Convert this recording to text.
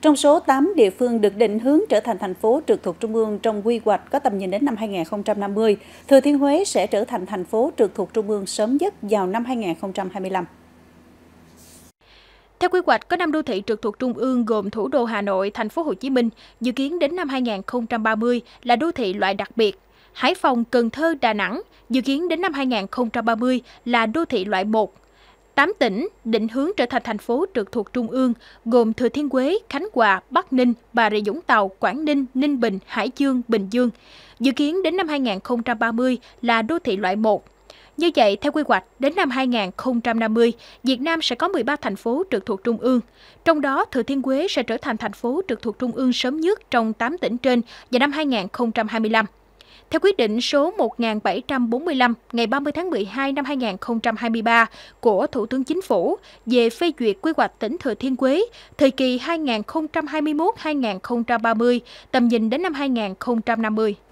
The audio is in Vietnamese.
Trong số 8 địa phương được định hướng trở thành thành phố trực thuộc Trung ương trong quy hoạch có tầm nhìn đến năm 2050, Thừa Thiên Huế sẽ trở thành thành phố trực thuộc Trung ương sớm nhất vào năm 2025. Theo quy hoạch, có 5 đô thị trực thuộc trung ương gồm thủ đô Hà Nội, thành phố Hồ Chí Minh, dự kiến đến năm 2030 là đô thị loại đặc biệt. Hải Phòng, Cần Thơ, Đà Nẵng dự kiến đến năm 2030 là đô thị loại 1. 8 tỉnh định hướng trở thành thành phố trực thuộc Trung ương gồm Thừa Thiên Huế, Khánh Hòa, Bắc Ninh, Bà Rịa Vũng Tàu, Quảng Ninh, Ninh Bình, Hải Dương, Bình Dương. Dự kiến đến năm 2030 là đô thị loại 1. Như vậy, theo quy hoạch, đến năm 2050, Việt Nam sẽ có 13 thành phố trực thuộc Trung ương. Trong đó, Thừa Thiên Huế sẽ trở thành thành phố trực thuộc Trung ương sớm nhất trong 8 tỉnh trên vào năm 2025. Theo quyết định số 1745 ngày 30 tháng 12 năm 2023 của Thủ tướng Chính phủ về phê duyệt quy hoạch tỉnh Thừa Thiên Huế thời kỳ 2021-2030, tầm nhìn đến năm 2050.